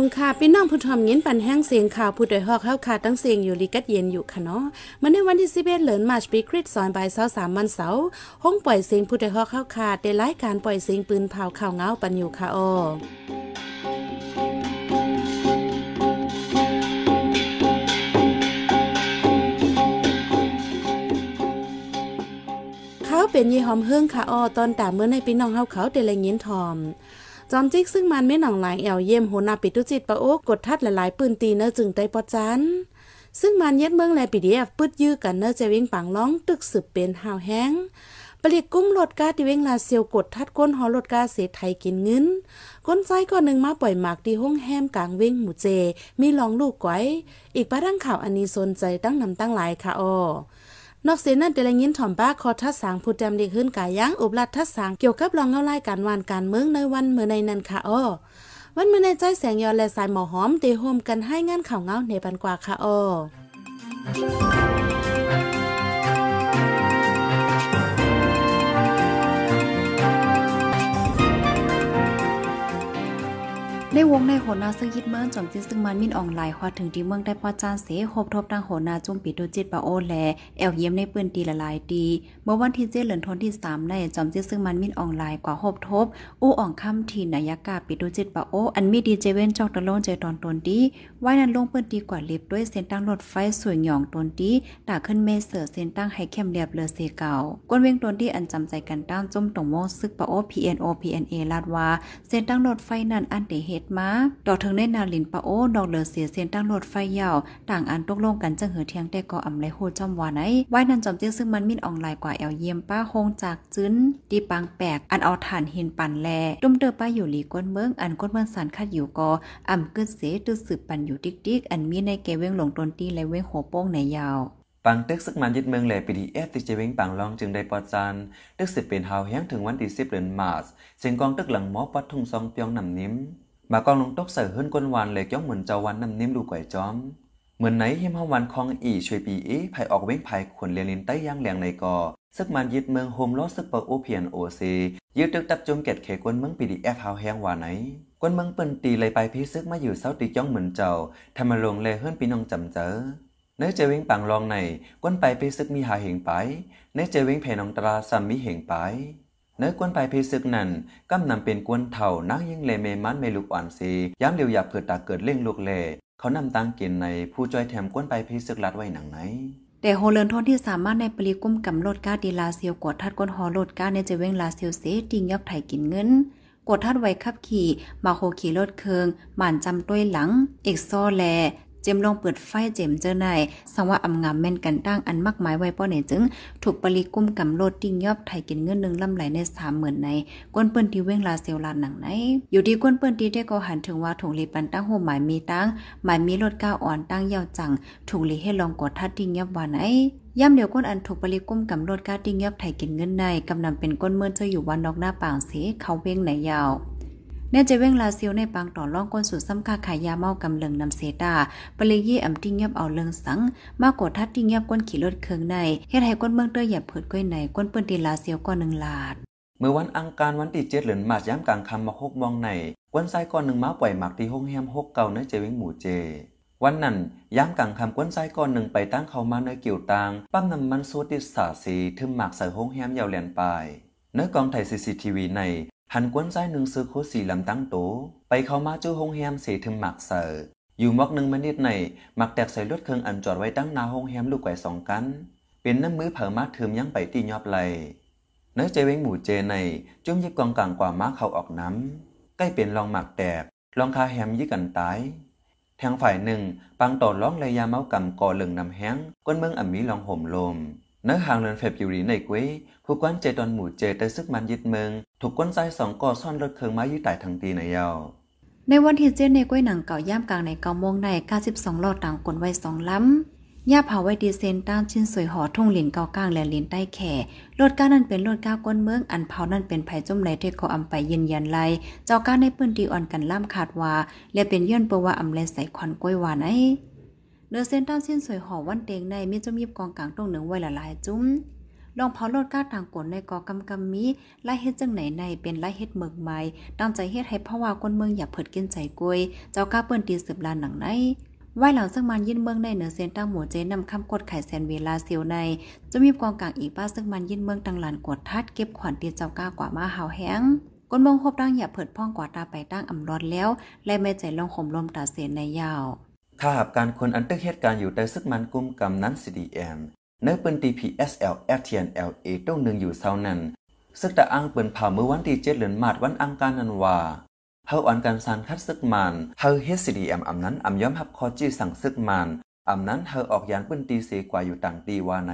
สุงค่ะพี่น้องผู้ทอมยินปันแห้งเสียงข่าวผู้โดยหอกเข้าคาตั้งเสียงอยู่ลีกัดเย็นอยู่ค่ะเนาะมันในวันที่สิเอ็เหรินมาชปีคริสสอนบ่าเสาสามวันเสาร์ห้องปล่อยเสียงผู้โดยหอกเข้าคาได้รายการปล่อยเสียงปืนเผาข่าวเงาปันอยู่ค่ะออเขาเป็นยีหอมเฮิงค่ะออตอนแต่เมื่อในพี่น้องเฮาเขาเดลัยยินทอมจอมจิกซึ่งมันไม่หนองไหลแอวเยี่ยมโหนาปิตุจิตปะโอกกดทัดหลายๆปืนตีเนอจึงได้ปอจันซึ่งมันเย็ดเมืองแลปีเดียปืดยื้อกันเนอจวิ่งปังล้อง ตึกสืบเป็นหาวแห้งปลิกกุ้มรถกาดิเวงลาเซียว กดทัดก้นหอรถกาเสไทยกินเงินก้นใจก่อนหนึ่งมาปล่อยหมากที่ห้องแฮมกลางเวงหมู่เจมีลองลูกไก้อีกป้าดั้งข่าวอันนี้สนใจตั้งนำตั้งหลายค่ะออนอกเสียนั่นเดลยินถ่อมบ้าคอทัศสางผู้จมดีขึ้นกายยั้งอบลัดทัศสางเกี่ยวกับรองเงาไล่การวานการเมืองในวันเมื่อในนันค่ะอ้อวันเมื่อในใจแสงยอนและสายหมอหอมเตโฮมกันให้งานข่าวเงาในปันกว่าค่ะออในโหนาซึ่งยิดเมืองจอมจิซึ่งมันมินอ่องหลายวาดถึงที่เมืองได้พอจานเสครบทบดังโหนาจุ่มปิดดูจิตปะโอแล แอลเยี่ยมในปืนตีละลายดีเมื่อวันที่เจ็ดเหลือนทนที่สามในจอมจิซึ่งมันมินอ่องหลายกว่าคบทบ อู้อ่องค่ำทีนายากาปิดดูจิตปะโอ อันมีดีเจเว้นจอกตะลลนเจตอนตนดีว่ายนั้นลงปืนตีกว่าเล็บด้วยเส้นตั้งรถไฟสวยหยองตนดีด่าขึ้นเมเสือเส้นตั้งให้เข้มเรียบเลือเสเก่าก้นเวงตนดีอันจำใจกันตั้งจุ่มตรงโมซึกปะโอเอ็นเอลาดว่า เส้นตั้งรถไฟนั้นอันเดเฮตมาดอกถึงได้นาลินปะโอ ดอกเหลือเสียเซียนตั้งรถไฟยาว ต่างอันตกลงกันจังเหือเทียงแต่ก่ออำไรโหจอมวานไอ้ไว้นันจอมเจี้ยซึ่งมันมินอองลายกว่าแอลเยี่ยมป้าโฮงจากจึ้นดีปังแปก อันเอาฐานหินปั่นแลตุ้มเดอป้าอยู่หลีก้นเมืองอันก้นเมืองสันคัดอยู่กออ่ำกิดเสตือสืบปั่นอยู่ติ๊กติ๊กอันมีในเกเว้งหลงตนตีและเว้งหัโป้งในยาว ปังเต็กซึกมันยึดเมืองแหล่ปีดีเอฟติเจวิงปังลองจึงได้ปอจานเต็กสิบเป็นเฮาแหีงถึงวันที่สิบเดือนมาร์สเสีงกองตึกหลังหมอปัดทุ่งซองเปียงนำนิ้มมากองลงตกใส่ขึ้นกวนวันเลยเก้องเหมือนเจ้าวันนำนิ่มดูก๋อยจอมเหมือนไหนหิมห้องวันคองอีช่วยปีเอ๋ไผออกเว้งไผขนเลียนลินใต้ย่างแหลงในกอซึกมันยึดเมืองโฮมลโลซึกเปอร์โอเพียนโอซียึดตึกตับจงเกตเขกวนเมืองปีดีแอฟเฮาแห้งวานไหนกวนเมืองเปิ้นตีเลยไปพีซึกมาอยู่เศาตีจ้องเหมือนเจ้าทำมาลงเลยเฮิ้นปีน้องจำเจอเนื้อเจวิ้งปังลองในก้นไปพีซึกมีหาเหงไปเนื้อเจวิ้งเพนองตราสัมมีเหงไปนื้อกวนไปพศึกนั่นกำนำเป็นกวนเท่านักยิ่งเลเมมันเมลูกอ่อนซีย้ำเรลียวหยาบเกิดตาเกิดเล่งลูกเล่เขานำตังกินในผู้จอยแถมกวนไปพศึกลัดไว้หนังไหนแต่โฮเลินทอนที่สามารถในปริกุ้มกำลดก้าดีลาเซียวกดทัดก้นฮอลดก้าในจะเว้งลาเซียวเซติงยอกไถกินเงินกดทัดไว้ขับขี่มาโคขี่รถเคืองหมันจำต้วยหลังเอกซอแลเจมลองเปิดไฟเจมเจอในสังวะอำงามแม่นกันตั้งอันมากมายไว้ป้อไหนจึงถูกปริกุ้มกำโลดติ้งยอบไทยกินเงินหนึ่งล่ำไหลในสามหมื่นในก้นเปิ้นที่เว้งลาเซลลาหนังไหนอยู่ที่ก้นเปิ้นที่ได้ก็หันถึงว่าถุงลีปันตั้งโหหมายมีตั้งหมายมีรถก้าวอ่อนตั้งยาวจังถุงลีให้ลองกดทัดติ้งยอบว่าไหนย่ำเดียวก้นอันถูกปริกุ้มกาโลดก้าติ้งยอบไทยกินเงินในกำนาเป็นก้นเมื่อจะอยู่วันนอกหน้าปางเสเขาเว้งไหนยาวเนี่ยจะเว้งลาเซียวในปางต่อร่องก้นสุดซ้ำคาขายยาเมากำเลิงนำเซตาปลิยี่อ่ำที่เงียบเอาเลิงสัง มากกว่าทัดที่เงียบก้นขี่รถเคืองในเฮ็ดให้ก้นเมืองเตื้อหยับเผิดก้อยในก้นเปิ้นตีลาเซียวก้อนหนึ่งลาดเมื่อวันอังคารวันที่เจ็ดเหลือนมาจย้ำกลางคำมาหกมองในว้นไซก้อนหนึ่งม้าปล่อยหมักที่ห้องแฮมหกเก่าในเจวิงหมู่เจ วันนั้นย้ำกลางคำก้นไซก้อนหนึ่งไปตั้งเขามาในกิ่วตางปั้มน้ำมันโซดิสาสีทึมหมักใส่ห้องแฮมยาวแหลนไปเนื้อกองไทยซีซีทีวีในันกวนใจหนึ่งซื้อโคสีลำตั้งโตไปเข้ามาจู้ห้องแฮมเสถึงหมักเสออยู่มักหนึ่งมินิดในหมักแตกใส่รถเครื่องอันจอดไว้ตั้งนาห้องแฮมลูกไก่สองกัน เป็นน้ำมือเผามาถึมยังไปตียอบเลยเนื้อใจเว้งหมู่เจใน จุ่มยิบกองกลางกว่าม้าเขาออกน้ำใกล้เป็นลองหมักแตกลองคาแฮมยี่กันตายทางฝ่ายหนึ่งปังต่อร้องเลยยาเมากำก่อเหลืองนำแห้งก้นเมืองอัมมีลองห่มลมนักหางเรือนเฟบอยู่หลีในกุ้ยผู้ก้อนเจตอนหมู่เจแต่ซึกมันยึดเมืองถูกก้นใจสองก่อซ่อนรถเคืองไม้ยึดไต่ทางตีในยาว ในวันที่เจในกุ้ยหนังเก่าย่ามกลางในเกาโมงในก้าสิบองหลอดต่างกลนไว้สองล้ำย่าเผาไว้ดีเซนต้านชิ้นสวยหอทุ่งหลินเกากลางและหลินใต้แข่รถก้านั่นเป็นรถก้าก้นเมืองอันเผานั่นเป็นไผ่จมไหลเทโคอำไปยืนยันไลเจ้าก้าในปื้นดีอ่อนกันล่ามขาดว่าและเป็นเยื่อนเปว่าอำเลใส่ควันก้วยวานไอเนื้อเส้นตั้งเส้นสวยห่อวันเตงในมีจมีบกองกลางตรงเหนือไว้ละลายจุ้มลองเผาโลดก้าต่างกลในกอกำกำมีไล่เฮ็ดจังไหนในเป็นไล่เฮ็ดเมืองใหม่ตั้งใจเฮ็ดให้พ่อว่าคนเมืองอย่าเผิดกินใจกวย เจ้าก้าเปิ้นตีสืบลานหนังในไหวหลังซึ่งมันยินเมืองในเหนือเซนตั้งหมูเจนนำคำกดไข่แซนเวลาเซียวใน จะมีกองกลางอีกป้าซึ่งมันยินเมืองตังหลานกดทัดเก็บขวัญเตียเจ้ากล้ากว่ามาหาวแห้งก้นเมืองพบตั้งอย่าเผิดพ่องกว่าตาไปตั้งอ่ำรอดแล้ว และไม่ใจลองข่มลมตาเสียในยาวถ้าหากการคนอันตึกเหตุการณ์อยู่ใต้ซึกมันกุมกำนั้น CDM ในปืน DPSL เ t n l อต้องหนึ่งอยู่เซรานั้นซึกตะอ้างปืนเผาเมื่อวันที่เจ็ดเดือนมาดวันอังการนันวาเฮาอันการสานคัดซึกมันเฮาเฮสดีแอมอำนั้นอำยอมรับคอจี้สั่งซึกมันอำนั้นเฮาออกยานปืนตีเสกว่าอยู่ต่างตีวาไหน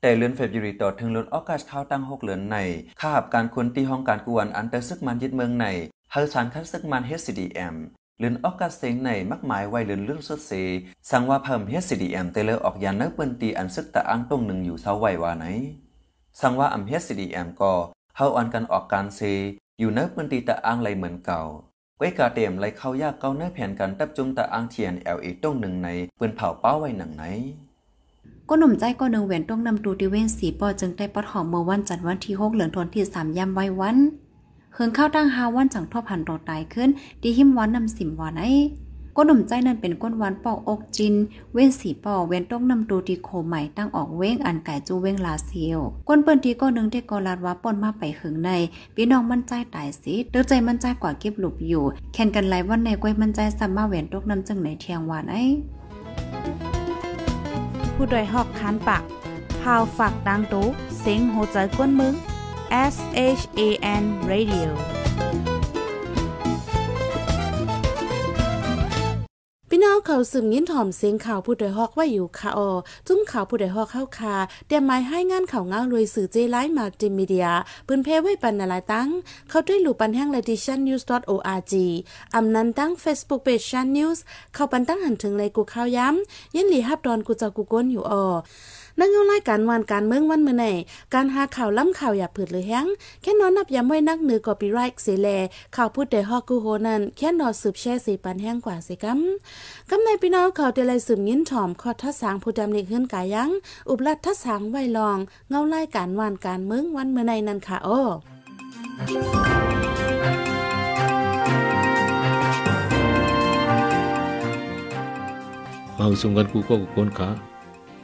แต่เลือนเฟบยูรีต่อถึงเลือนออกาสข้าตั้งหกเลือนในข้าบการคนตีห้องการกวนอันแต่ซึกมันยึดเมืองในเฮาสานคัดซึกมันเฮสดีแอมลืนออกกาเสียงในมักหมายไว้ลืนเรื่องสุดเสสังว่าเพิ่มเฮสิดีแอมเตเลอออกยานนักเปิ้นตีอันซึกตะอ้างตรงหนึ่งอยู่เสาไว้ว่าไหนสังว่าอัมเฮสิดีแอมก็เฮาอันกันออกการเซอยู่นักเปิ้นตีตะอ้างไรเหมือนเก่าก้กาเตมไรเข้ายากเก้าเนื้อแผ่นกันตับจุมตะอ้างเทียนเอลเอตรงหนึ่งในเปิ้นเผาเป้าไว้หนังไหนก็หนุ่มใจก็หนึ่งแหวนต้องนำตูติเวนสีปอจึงได้ปอดหอมเมื่อวันจันทร์วันที่หกเหลืองทนที่สามย่ำไว้วันเฮิงเข้าตั้งฮาวันจังท่อพันรอตายขึ้น ดีหิมวันนำสิมวันไอ้ก้นหนุ่มใจนั่นเป็นก้นวันปอกอกจิน เว้นสีปอกเว้นต้องนำตัวตีโคใหม่ตั้งออกเว้งอันไก่จูเว้งลาเซียว ก้นเปิ้นทีก้นหนึ่งที่กอลาดว่าปนมาไปหึงในพี่น้องมั่นใจตายสิ เดือใจมั่นใจกว่าเก็บหลบอยู่แข่งกันไหลวันในก้อยมั่นใจสัมมาเว้นตกนำจังไหนเทียงวันไอ้ผู้โดยหอกคานปาก พาวฝากดังตู้เสียงโหใจก้นมึง S H A N Radio. าเขาซึมยินถ่อมเสียงข่าวผู้ใดฮอกไว้อยู่ค่ะออจุ้มข่าวผู้ใดฮอกเข้าคาเตรียมหมายให้งานข่าวเงาลุยสื่อเจไลมาติมีเดียพื้นเพไว้ปันนาลายตั้งเขาด้วยหลู่ปันแห้งเลดิชันนิวส์ .org อำนันตั้ง Facebook Page ชันนิวส์เข้าปันตั้งหันถึงเลยกูข่าวย้ำยินหลีฮับดอนกูจะกูก้นอยู่ออนั่งเอาไล่การวานการเมืองวันเมื่อไหนการหาข่าวล้ำข่าวอย่าผืดหรือแห้งแค่นอนนับย้ำไว้นักเหนือกอปีไรค์เสแลข่าวพูดตดฮอกกูโฮนันแค่นอนสืบแช่สีปันแห้งกว่าสิกัมกำในพี่น้องเขาเดลัยสืบยิ้นถ่อมขอทัศสางผู้ดำเนเฮือนกายัง อุบลัทัศสางไวลองเงาไล่การวานการเมืองวันเมื่อในนันค่ะโอ้เอาส่งกันกูก็กุนขา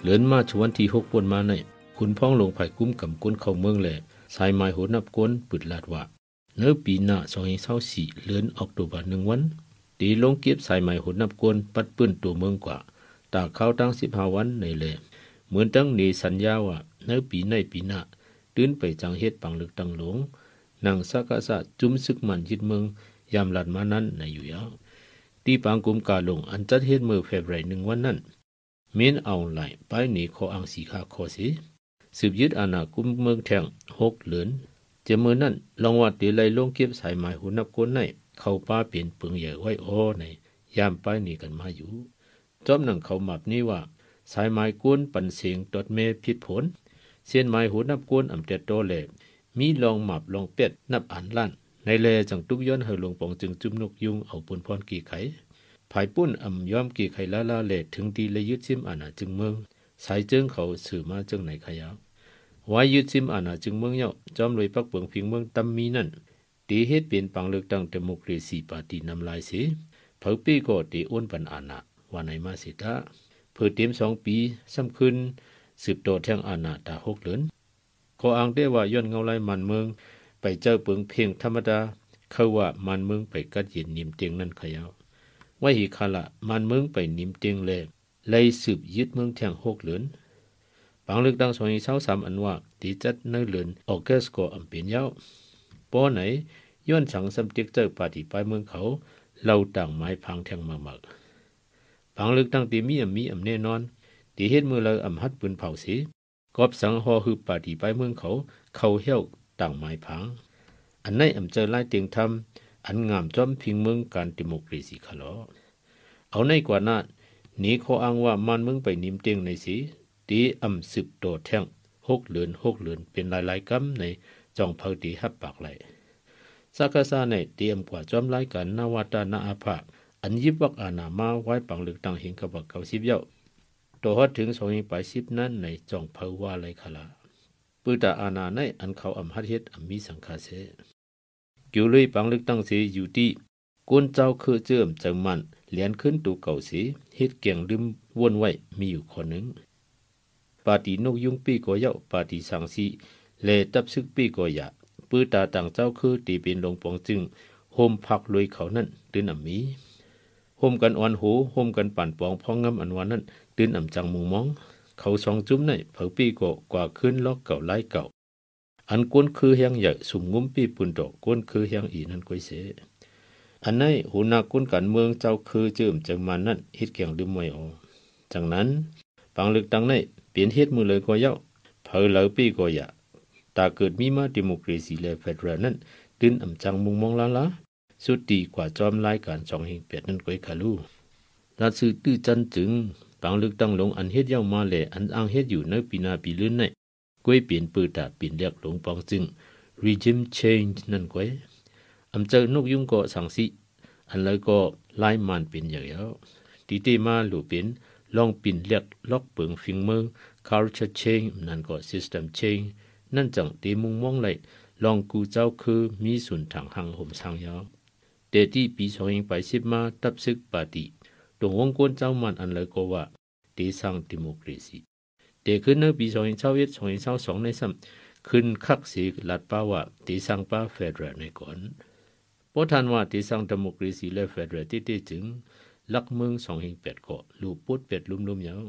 เหลือนมาชวันที่หกปนมาในคุณพ้องลงไผ่กุ้มกับก้นเข้าเมืองแหล่สายไม้โหนับก้นปิดลาดวะเนื้อปีหน้าสองเศร้าสี่เลือนออกตัวบาทหนึ่งวันตีลงเก็บสายใหม่หุ่นนับกวนปัดปื้นตัวเมืองกว่า ตากเขาตั้งสิบห้าวันในเลย เหมือนตั้งหนีสัญญาว่าในปีในปีหน้า ตื้นไปจังเฮ็ดปังลึกตังหลงนางสักกะสะจุ้มซึกมันยึดเมือง ยามหลัดมานั้น ในอยู่ยาวตีปังกุมกาลงอันจัดเฮ็ดมือเฟบไรหนึ่งวันนั้น เมนเอาไหลไปหนีขออังสีขาขอสิสืบยึดอาณากุมเมืองแทงหกเหลือนจะมือนั่นลองวัดตีไลลงเก็บสายหมายหุนับก้นในเขาป้าเปลี่ยนเปลืองใหญ่ไว้โอในย่ามป้ายนี่กันมาอยู่ จอมหนังเขาหมับนี่ว่า สายไม้กวนปันเสียงตดเมพิดผล เสียนไม้หูนับกวนอ่ำเตีโตเล็บมีลองหมับลองเป็ดนับอันลั่น ในเลจังตุกย้อนเฮหลงปองจึงจุ่มนกยุงเอาปุนพรกี่ไข่ภายปุ้นอ่ำย้อมกี่ไข่ละละเล็ถึงดีเลยยึดซิมอานาจึงเมือง สายเจิงเขาสื่อมาจึงไหนขยาวว้ยยึดซิมอานาจึงเมืองเยาะจอมเลยปักเปลืองพิงเมืองตำมีนั่นตีเฮ็ดเป็นปังเลือกตั้งเดโมคราซีปาร์ตีนำลายเสเผื่อปีก็ตีอ้วนปันอาณะวันในมาสิทะเพื่อเต็มสองปีซ้ำคึ้นสืบต่อแทงอาณาตาหกเหลือนขออ้างได้ว่าย้อนเงาไล่มันเมืองไปเจ้าเปืองเพียงธรรมดาเขาว่ามันเมืองไปกัดเย็นนิมเตียงนั่นขยาวว่หิคาละมันเมืองไปนิมเตียงแลกไลยสืบยึดเมืองแทงหกเหลือนปังลึกดังสองอีเช้าสามอันว่าตีจัดเนื้อเหลือนออกเกสก็อัมเปยนยาวปอไหนย้อนสังสำติกเจอปาฏิปเมืองเขาเราต่างไม้พังแทงมามักพังลึกตั้งตีมีอ่ำมีอ่ำแน่นอนตีเฮ็ดมือเราอ่ำฮัดปืนเผาสีกอบสังหอคือปาฏิปเมืองเขา เขาเหี้ยวต่างไม้พังอันไหนอ่ำเจอไล่เตียงทำอันงามจอมพิงเมืองการดิโมกรีสีขลอเอาในกว่านั้นนี้ขาอ้างว่ามันเมืองไปนิ่มเตียงในสีตีอ่ำสืบโตแท่งหกเหลือนหกเหลือนเป็นหลายๆกมในจองพักดีหับปากไหลสักษาในเตรียมกว่าจอมไล่กันนาวาตานาอาภาอันยิบวักอานามาไว้ปังลึกต่างหิงกระบอกเขาสิบเย้าตัวฮอดถึงสองหิงไปสิบนั้นในจองเผาว่าไรขละปืตาอาณาในอันเขาอําฮัดเฮ็ดอํามีสังคาเสกิวเลยปังลึกตั้งเสอยู่ที่ก้นเจ้าคือเจิมจังมันเลียนขึ้นตูเก่าเสเฮ็ดเกียงลืมวนไว้มีอยู่คนหนึ่งปาตีนกยุงปีก็เย้าปาตีสังสีเลตับซึกปีก็อยาปื้อตาต่างเจ้าคือตีเป็นลงปองจึงโฮมพักลุยเขานั่นตื่นอ่ำมี โฮมกันอ่อนหูโฮมกันปั่นปองพองงำอันวานนั่นตื่นอ่ำจังมุงมองเขาสองจุ้มในเผาปีก็กว่าขึ้นล็อกเก่าไล่เก่า อันกวนคือเฮียงใหญ่สุ่มงุ้มปีปุ่นดอกกนคือเฮียงอีนั่นก้อยเส อันในหูนากกุ้นกันเมืองเจ้าคือจืมจังมันนั่นฮิตเกียงดืมมวยออจากนั้นปังลึกตังในเปลี่ยนเฮ็ดมือเลยก็เย้าเผอเหลาปีก็อยาတာเกิดมีมาดิโมครีซีและเฟดรันนั้นตื่นอ่ำจังมุงมองลาลาสุดดีกว่าจอมไล่การจองเฮงเปียดนั้นก้อยคาลูลาซือตื้อจันจึงปางลึกตั้งลงอันเฮ็ดเย่ามาแหล่อันอ้างเฮ็ดอยู่ในปีนาปีลื่นในก้อยเปลี่ยนปืดตาเปลี่ยนเรียกหลงปองจึง regime change นั่นก้อยอําเจอนกยุ่งก็สังสิอันแล้วก็ไล่มันเป็นอย่างเดียวตีเตมาหลูเป็นลองปินเรียกล็อกเปิงฟิงเมือง culture change นั่นก็ system change นั่นจังเตมุงม่องไหลลองกูเจ้าคือมีสุนทางหังห่มชางยาวเตที่ปีสองยิงไปสิบมา ตับซึกปาติตรงวงกวนเจ้ามันอันเลยก็ว่าเตสังดิโมครีซีเตขึ้นเนื้อปีสองยิงเช้าเย็ดสองยิงเช้าสองในซ้ำขึ้นคักสีลัดป้าว่าเตสังป้าเฟดเรในก่อนพราะท่านว่าเตสังดิโมครีซีและเฟดเรที่ด้จึง ลักเมืองสองหิงเป็ดเกาะลูปุดเป็ดลุ่มลุ่มยาว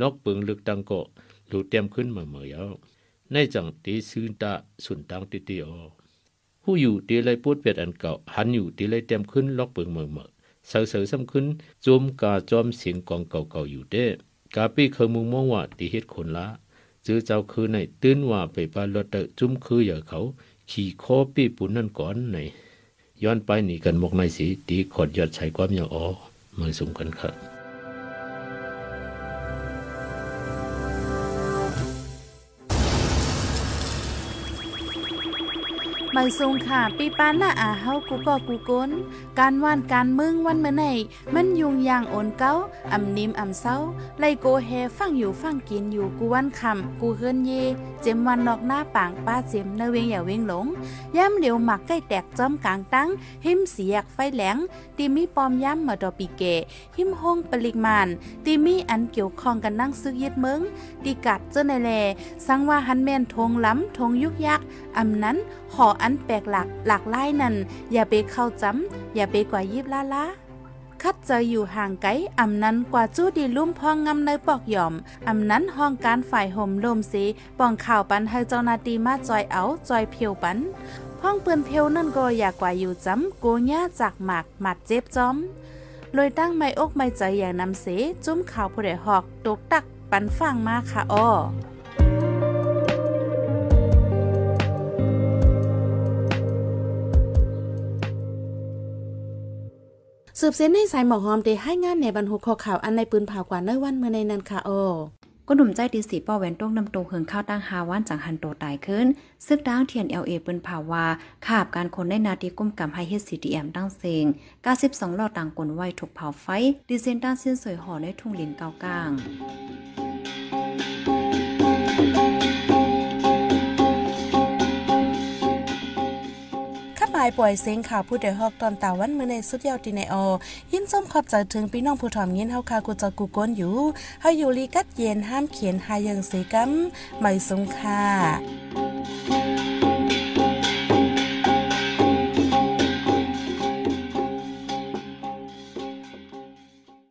ล็อกเปิงลึกตังเกาะลูเตรียมขึ้นมาเหมยยาวในจังตีซื้อตาสุนตังติตีออผู้อยู่ตีไรปูดเปียดอันเก่า หันอยู่ตีไรเต็มขึ้นล็อกเปิงเมืองเมือเสาเสาซ้ำขึ้นจมกาจอมเสียงกองเก่าเก่าอยู่เด้ กาปี้เคยมุงมองว่าตีเฮ็ดคนละจื้อเจ้าคือในตื้นว่าไปปลาลดเตจุ้มคืออย่าเขา ขี่คอปี้ปุ่นนั่นก่อนในย้อนไปหนีกันมกในสีตีขอดยอดใช้ความอย่างอ๋อมือสุ่มกันครับไปทรงค่ะปีปานหน้าอาเฮากูก็กูก้นการว่านการมึงวันเมื่อไหนมันยุงยางโอนเก้าอ่ำนิ่มอ่ำเศร้าไลโกเฮฟังอยู่ฟังกินอยู่กูวันคำกูเฮิอนเยเจมวันนอกหน้าปางป้าเจมเนเวงอย่าเวงหลงย่ำเหลียวหมักใกล้แตกจอมกลางตั้งหิมเสียกไฟแหลงตีมีปอมย่ำมาดอปีเกหิมห้องปริกมานตีมีอันเกี่ยวข้องกันนั่งซึกยึดเมืงตีกัดเจ้าในแลสังว่าฮันแมนทงล้ำทงยุกยักอ่ำนั้นหออันแปลกหลักหลากหลายนั่นอย่าไปเข้าจ้ำอย่าไปกว่ายิบล้าล้าคัดจะอยู่ห่างไกลอำนั้นกว่าจู้ดีลุ่มพองงำในปอกหย่อม อำนั้นห้องการฝ่ายห่มลมสีป้องข่าวปันให้เจ้านาตีมาจอยเอาจอยเพียวปันห้องเปืนเพียวนั่นก็อยากกว่าอยู่จ้ำโกย่าจากหมากหมัดเจ็บจ้อมเลยตั้งไม้อกไม้ใจอย่างนำเสจุ้มข่าวผู้ใดหอก ตกตักปันฟังมาค่ะอ้อสืบเส้นให้สายหมอกหอม ได้ให้งานในบรรหุกอข่าวอันในปืนเผากว่าในวันเมื่อในนันคาโอก็หนุ่มใจดีสีป้อแวนต้งนำตัวเฮิองข้าวตั้งฮาวันจังฮันโตตายขึ้น ซึกด้างเทียนเอลเอปืน่าวาขาบการคนไดนาทีกุ้มกำให้เฮสซีดีเอ็มตั้งเซง92ลอดต่างกลนไหวถูกเผาไฟดีเซนต้าเส้นสวยห่อในทุ่งหลินเกากลางายปล่อยเสียงข่าวผู้เดือดฮอกตอนตาวันเมื่อในสุดยอวที่ในอยินส้มขอบใจถึงพี่น้องผู้ถ่อมยินเฮาคากูจะกูก้นอยู่เฮาอยู่ลีกัดเย็นห้ามเขียนหายังสีกัมไม่สงค่ะ